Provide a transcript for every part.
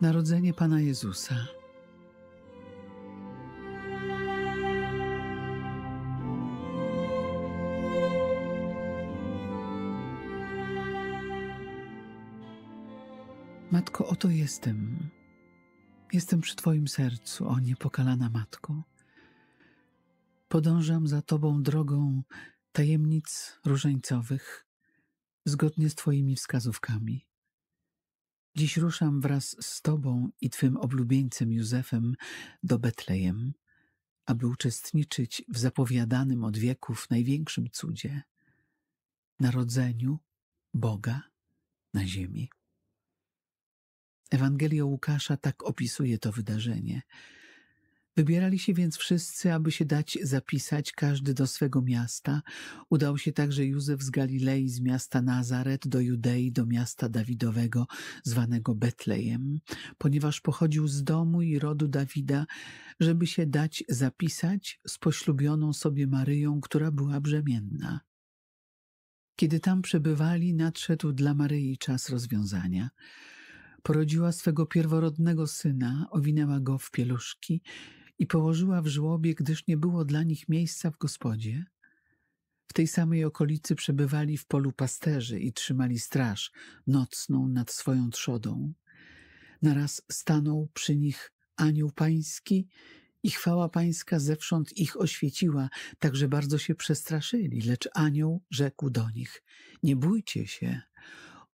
Narodzenie Pana Jezusa. Matko, oto jestem. Jestem przy Twoim sercu, o niepokalana Matko. Podążam za Tobą drogą tajemnic różańcowych, zgodnie z Twoimi wskazówkami. Dziś ruszam wraz z Tobą i Twym oblubieńcem Józefem do Betlejem, aby uczestniczyć w zapowiadanym od wieków największym cudzie narodzeniu Boga na ziemi. Ewangelia Łukasza tak opisuje to wydarzenie – Wybierali się więc wszyscy, aby się dać zapisać, każdy do swego miasta. Udał się także Józef z Galilei, z miasta Nazaret, do Judei, do miasta Dawidowego, zwanego Betlejem, ponieważ pochodził z domu i rodu Dawida, żeby się dać zapisać z poślubioną sobie Maryją, która była brzemienna. Kiedy tam przebywali, nadszedł dla Maryi czas rozwiązania. Porodziła swego pierworodnego syna, owinęła go w pieluszki i położyła w żłobie, gdyż nie było dla nich miejsca w gospodzie. W tej samej okolicy przebywali w polu pasterzy i trzymali straż nocną nad swoją trzodą. Naraz stanął przy nich anioł pański i chwała pańska zewsząd ich oświeciła, tak że bardzo się przestraszyli, lecz anioł rzekł do nich: Nie bójcie się,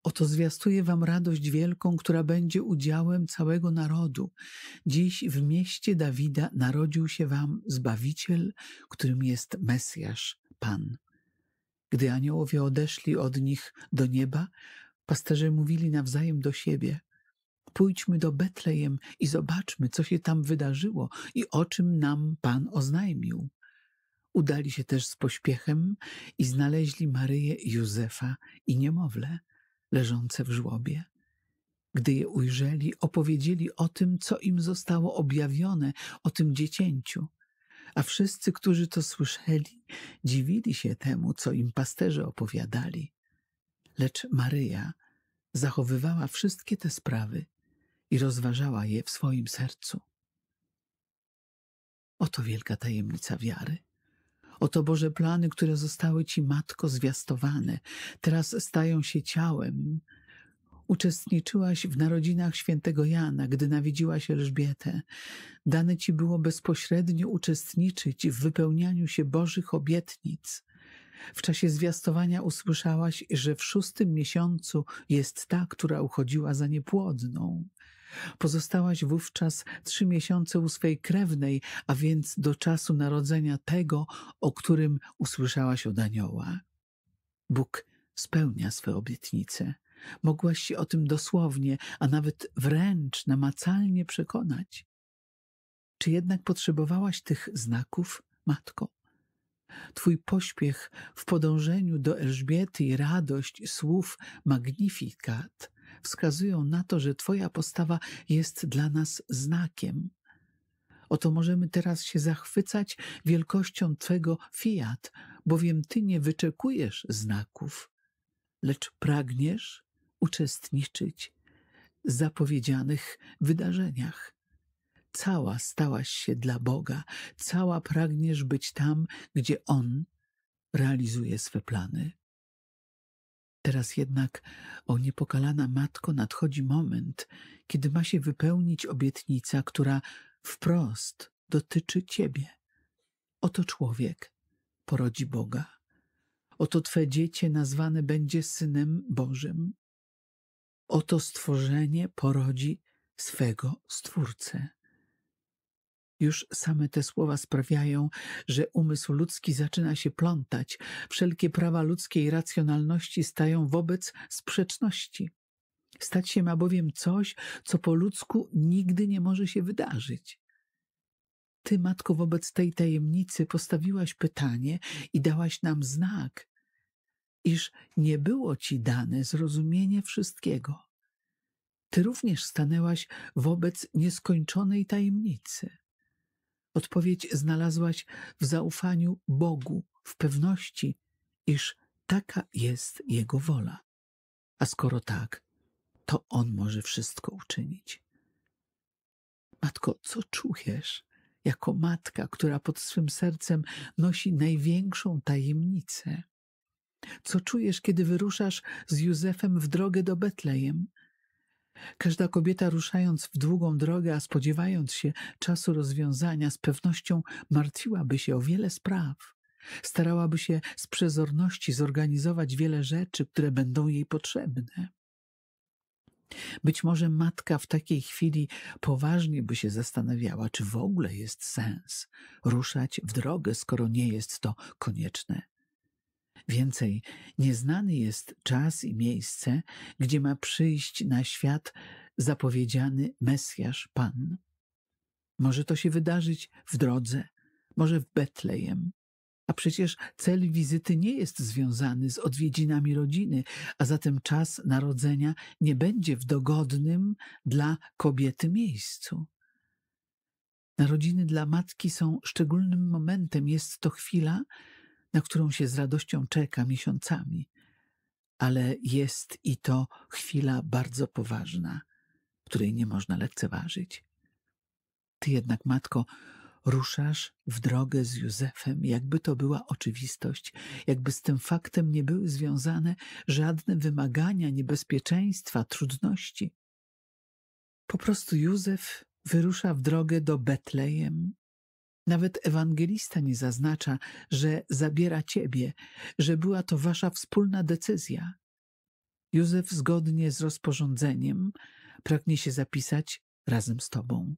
Oto zwiastuje wam radość wielką, która będzie udziałem całego narodu. Dziś w mieście Dawida narodził się wam Zbawiciel, którym jest Mesjasz, Pan. Gdy aniołowie odeszli od nich do nieba, pasterze mówili nawzajem do siebie – pójdźmy do Betlejem i zobaczmy, co się tam wydarzyło i o czym nam Pan oznajmił. Udali się też z pośpiechem i znaleźli Maryję, Józefa i niemowlę leżące w żłobie. Gdy je ujrzeli, opowiedzieli o tym, co im zostało objawione, o tym dziecięciu. A wszyscy, którzy to słyszeli, dziwili się temu, co im pasterze opowiadali. Lecz Maryja zachowywała wszystkie te sprawy i rozważała je w swoim sercu. Oto wielka tajemnica wiary. Oto Boże plany, które zostały Ci, Matko, zwiastowane, teraz stają się ciałem. Uczestniczyłaś w narodzinach świętego Jana, gdy nawiedziłaś Elżbietę. Dane Ci było bezpośrednio uczestniczyć w wypełnianiu się Bożych obietnic. W czasie zwiastowania usłyszałaś, że w szóstym miesiącu jest ta, która uchodziła za niepłodną. Pozostałaś wówczas trzy miesiące u swej krewnej, a więc do czasu narodzenia tego, o którym usłyszałaś od anioła. Bóg spełnia swe obietnice. Mogłaś się o tym dosłownie, a nawet wręcz namacalnie przekonać. Czy jednak potrzebowałaś tych znaków, matko? Twój pośpiech w podążeniu do Elżbiety i radość słów magnificat wskazują na to, że Twoja postawa jest dla nas znakiem. Oto możemy teraz się zachwycać wielkością Twego fiat, bowiem Ty nie wyczekujesz znaków, lecz pragniesz uczestniczyć w zapowiedzianych wydarzeniach. Cała stałaś się dla Boga, cała pragniesz być tam, gdzie On realizuje swe plany. Teraz jednak, o niepokalana matko, nadchodzi moment, kiedy ma się wypełnić obietnica, która wprost dotyczy ciebie. Oto człowiek porodzi Boga. Oto twe dziecię nazwane będzie synem Bożym. Oto stworzenie porodzi swego Stwórcę. Już same te słowa sprawiają, że umysł ludzki zaczyna się plątać. Wszelkie prawa ludzkiej racjonalności stają wobec sprzeczności. Stać się ma bowiem coś, co po ludzku nigdy nie może się wydarzyć. Ty, matko, wobec tej tajemnicy postawiłaś pytanie i dałaś nam znak, iż nie było ci dane zrozumienie wszystkiego. Ty również stanęłaś wobec nieskończonej tajemnicy. Odpowiedź znalazłaś w zaufaniu Bogu, w pewności, iż taka jest Jego wola. A skoro tak, to On może wszystko uczynić. Matko, co czujesz jako matka, która pod swym sercem nosi największą tajemnicę? Co czujesz, kiedy wyruszasz z Józefem w drogę do Betlejem? Każda kobieta ruszając w długą drogę, a spodziewając się czasu rozwiązania, z pewnością martwiłaby się o wiele spraw. Starałaby się z przezorności zorganizować wiele rzeczy, które będą jej potrzebne. Być może matka w takiej chwili poważnie by się zastanawiała, czy w ogóle jest sens ruszać w drogę, skoro nie jest to konieczne. Więcej, nieznany jest czas i miejsce, gdzie ma przyjść na świat zapowiedziany Mesjasz Pan. Może to się wydarzyć w drodze, może w Betlejem. A przecież cel wizyty nie jest związany z odwiedzinami rodziny, a zatem czas narodzenia nie będzie w dogodnym dla kobiety miejscu. Narodziny dla matki są szczególnym momentem, jest to chwila, na którą się z radością czeka miesiącami, ale jest i to chwila bardzo poważna, której nie można lekceważyć. Ty jednak, matko, ruszasz w drogę z Józefem, jakby to była oczywistość, jakby z tym faktem nie były związane żadne wymagania, niebezpieczeństwa, trudności. Po prostu Józef wyrusza w drogę do Betlejem nawet ewangelista nie zaznacza, że zabiera ciebie, że była to wasza wspólna decyzja. Józef zgodnie z rozporządzeniem pragnie się zapisać razem z tobą.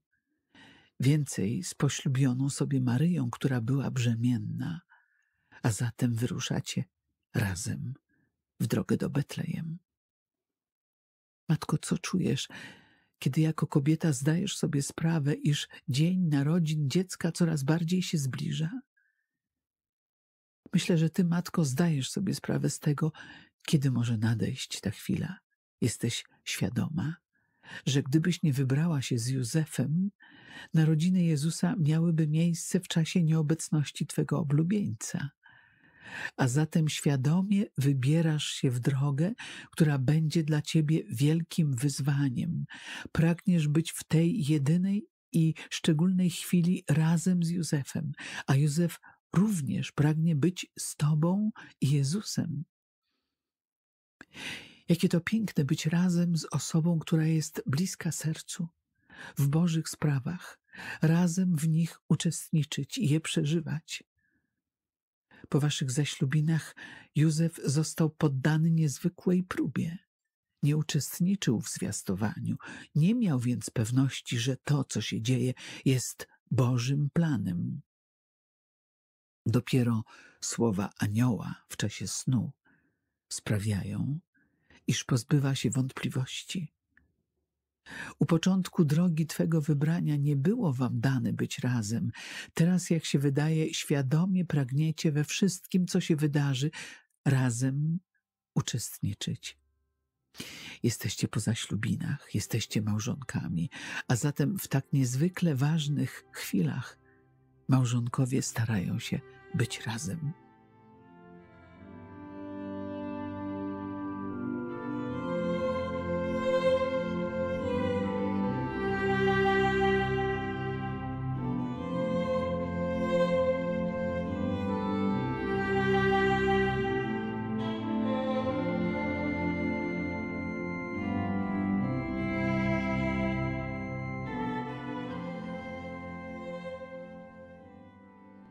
Więcej z poślubioną sobie Maryją, która była brzemienna, a zatem wyruszacie razem w drogę do Betlejem. Matko, co czujesz, kiedy jako kobieta zdajesz sobie sprawę, iż dzień narodzin dziecka coraz bardziej się zbliża? Myślę, że ty, matko, zdajesz sobie sprawę z tego, kiedy może nadejść ta chwila. Jesteś świadoma, że gdybyś nie wybrała się z Józefem, narodziny Jezusa miałyby miejsce w czasie nieobecności twego oblubieńca – a zatem świadomie wybierasz się w drogę, która będzie dla ciebie wielkim wyzwaniem. Pragniesz być w tej jedynej i szczególnej chwili razem z Józefem, a Józef również pragnie być z Tobą i Jezusem. Jakie to piękne być razem z osobą, która jest bliska sercu, w Bożych sprawach, razem w nich uczestniczyć i je przeżywać. Po waszych zaślubinach Józef został poddany niezwykłej próbie. Nie uczestniczył w zwiastowaniu, nie miał więc pewności, że to, co się dzieje, jest Bożym planem. Dopiero słowa anioła w czasie snu sprawiają, iż pozbywa się wątpliwości u początku drogi Twego wybrania nie było Wam dane być razem. Teraz, jak się wydaje, świadomie pragniecie we wszystkim, co się wydarzy, razem uczestniczyć. Jesteście po zaślubinach, jesteście małżonkami, a zatem w tak niezwykle ważnych chwilach małżonkowie starają się być razem.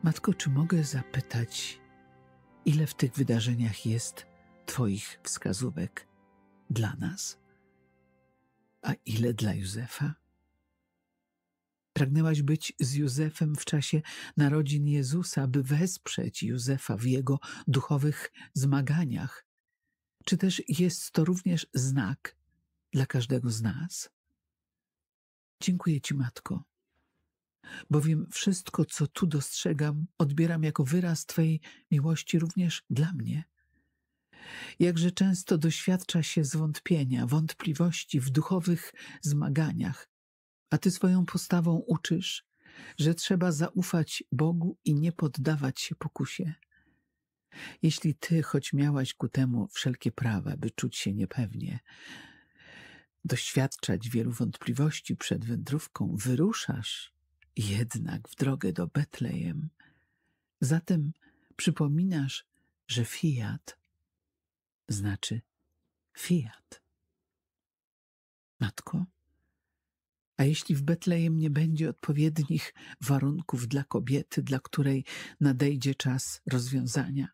Matko, czy mogę zapytać, ile w tych wydarzeniach jest Twoich wskazówek dla nas, a ile dla Józefa? Pragnęłaś być z Józefem w czasie narodzin Jezusa, by wesprzeć Józefa w jego duchowych zmaganiach. Czy też jest to również znak dla każdego z nas? Dziękuję Ci, Matko bowiem wszystko, co tu dostrzegam, odbieram jako wyraz Twojej miłości również dla mnie. Jakże często doświadcza się zwątpienia, wątpliwości w duchowych zmaganiach, a Ty swoją postawą uczysz, że trzeba zaufać Bogu i nie poddawać się pokusie. Jeśli Ty choć miałaś ku temu wszelkie prawa, by czuć się niepewnie, doświadczać wielu wątpliwości przed wędrówką, wyruszasz jednak w drogę do Betlejem. Zatem przypominasz, że fiat znaczy fiat. Matko, a jeśli w Betlejem nie będzie odpowiednich warunków dla kobiety, dla której nadejdzie czas rozwiązania,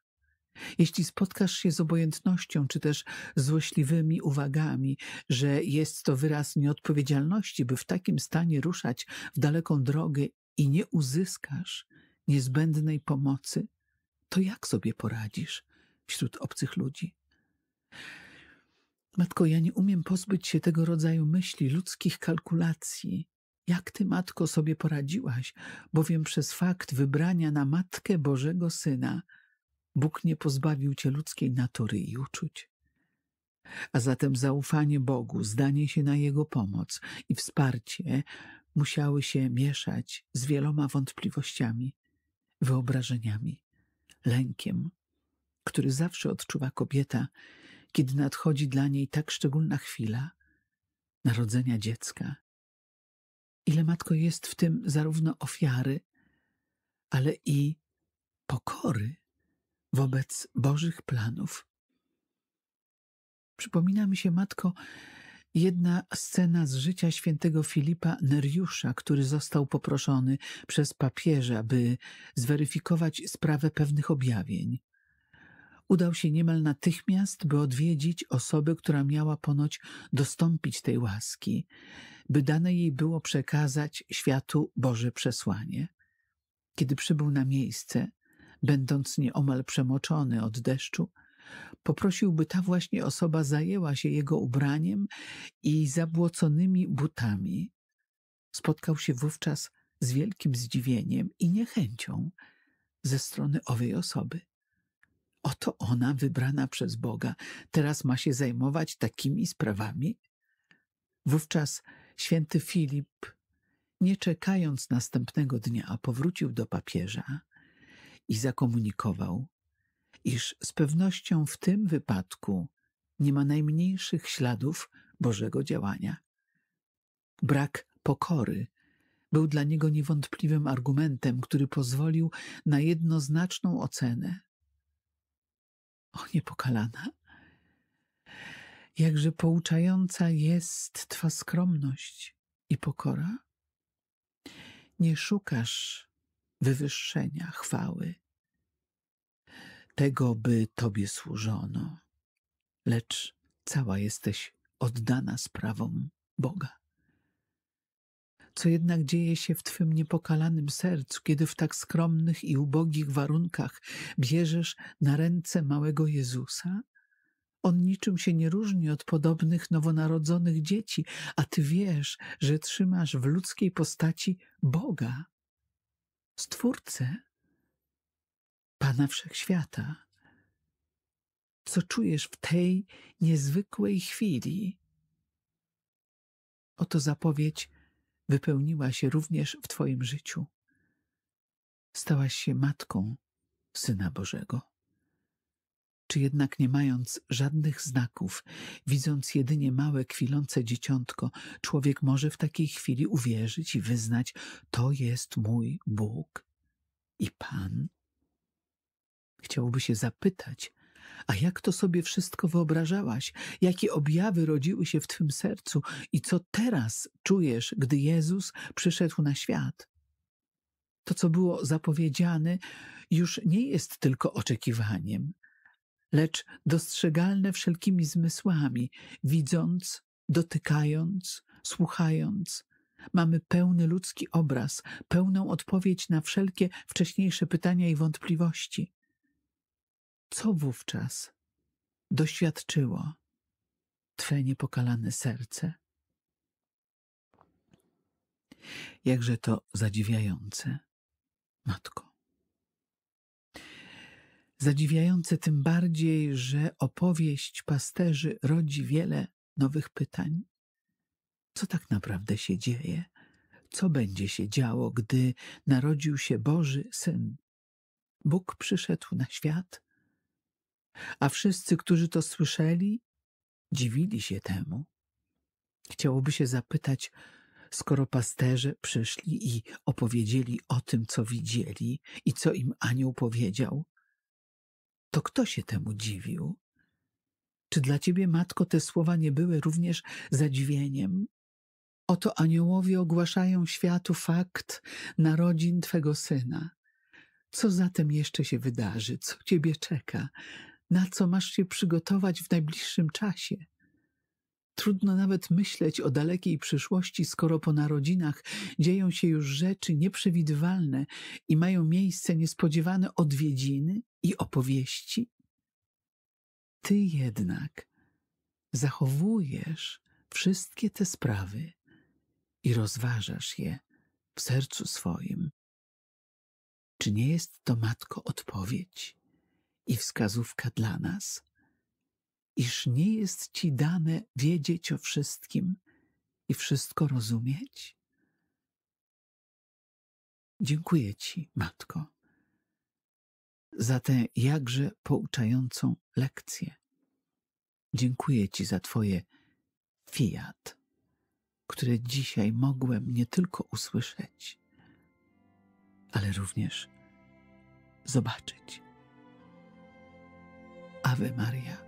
jeśli spotkasz się z obojętnością czy też złośliwymi uwagami, że jest to wyraz nieodpowiedzialności, by w takim stanie ruszać w daleką drogę i nie uzyskasz niezbędnej pomocy, to jak sobie poradzisz wśród obcych ludzi? Matko, ja nie umiem pozbyć się tego rodzaju myśli, ludzkich kalkulacji. Jak ty, matko, sobie poradziłaś, bowiem przez fakt wybrania na Matkę Bożego Syna, Bóg nie pozbawił cię ludzkiej natury i uczuć. A zatem zaufanie Bogu, zdanie się na Jego pomoc i wsparcie musiały się mieszać z wieloma wątpliwościami, wyobrażeniami, lękiem, który zawsze odczuwa kobieta, kiedy nadchodzi dla niej tak szczególna chwila narodzenia dziecka. Ile matko jest w tym zarówno ofiary, ale i pokory wobec Bożych planów. Przypomina mi się, matko, jedna scena z życia świętego Filipa Neriusza, który został poproszony przez papieża, by zweryfikować sprawę pewnych objawień. Udał się niemal natychmiast, by odwiedzić osobę, która miała ponoć dostąpić tej łaski, by dane jej było przekazać światu Boże przesłanie. Kiedy przybył na miejsce, będąc nieomal przemoczony od deszczu, poprosił, by ta właśnie osoba zajęła się jego ubraniem i zabłoconymi butami. Spotkał się wówczas z wielkim zdziwieniem i niechęcią ze strony owej osoby. Oto ona, wybrana przez Boga, teraz ma się zajmować takimi sprawami? Wówczas święty Filip, nie czekając następnego dnia, powrócił do papieża i zakomunikował, iż z pewnością w tym wypadku nie ma najmniejszych śladów Bożego działania. Brak pokory był dla niego niewątpliwym argumentem, który pozwolił na jednoznaczną ocenę. O niepokalana, jakże pouczająca jest Twa skromność i pokora. Nie szukasz wywyższenia, chwały, tego, by Tobie służono, lecz cała jesteś oddana sprawom Boga. Co jednak dzieje się w Twym niepokalanym sercu, kiedy w tak skromnych i ubogich warunkach bierzesz na ręce małego Jezusa? On niczym się nie różni od podobnych nowonarodzonych dzieci, a ty wiesz, że trzymasz w ludzkiej postaci Boga, Stwórcę, Pana Wszechświata. Co czujesz w tej niezwykłej chwili? Oto zapowiedź wypełniła się również w Twoim życiu. Stałaś się matką Syna Bożego. Czy jednak nie mając żadnych znaków, widząc jedynie małe kwilące dzieciątko, człowiek może w takiej chwili uwierzyć i wyznać: To jest mój Bóg i Pan? Chciałoby się zapytać, a jak to sobie wszystko wyobrażałaś? Jakie objawy rodziły się w twym sercu i co teraz czujesz, gdy Jezus przyszedł na świat? To, co było zapowiedziane, już nie jest tylko oczekiwaniem, lecz dostrzegalne wszelkimi zmysłami, widząc, dotykając, słuchając. Mamy pełny ludzki obraz, pełną odpowiedź na wszelkie wcześniejsze pytania i wątpliwości co wówczas doświadczyło twe niepokalane serce? Jakże to zadziwiające, matko. Zadziwiające tym bardziej, że opowieść pasterzy rodzi wiele nowych pytań. Co tak naprawdę się dzieje? Co będzie się działo, gdy narodził się Boży Syn? Bóg przyszedł na świat, a wszyscy, którzy to słyszeli, dziwili się temu. Chciałoby się zapytać, skoro pasterze przyszli i opowiedzieli o tym, co widzieli i co im anioł powiedział, to kto się temu dziwił? Czy dla ciebie, matko, te słowa nie były również zadziwieniem? Oto aniołowie ogłaszają światu fakt narodzin twego syna. Co zatem jeszcze się wydarzy? Co ciebie czeka? na co masz się przygotować w najbliższym czasie. Trudno nawet myśleć o dalekiej przyszłości, skoro po narodzinach dzieją się już rzeczy nieprzewidywalne i mają miejsce niespodziewane odwiedziny i opowieści. Ty jednak zachowujesz wszystkie te sprawy i rozważasz je w sercu swoim. Czy nie jest to matko odpowiedź? i wskazówka dla nas, iż nie jest Ci dane wiedzieć o wszystkim i wszystko rozumieć? Dziękuję Ci, Matko, za tę jakże pouczającą lekcję. Dziękuję Ci za Twoje fiat, które dzisiaj mogłem nie tylko usłyszeć, ale również zobaczyć. Ave María.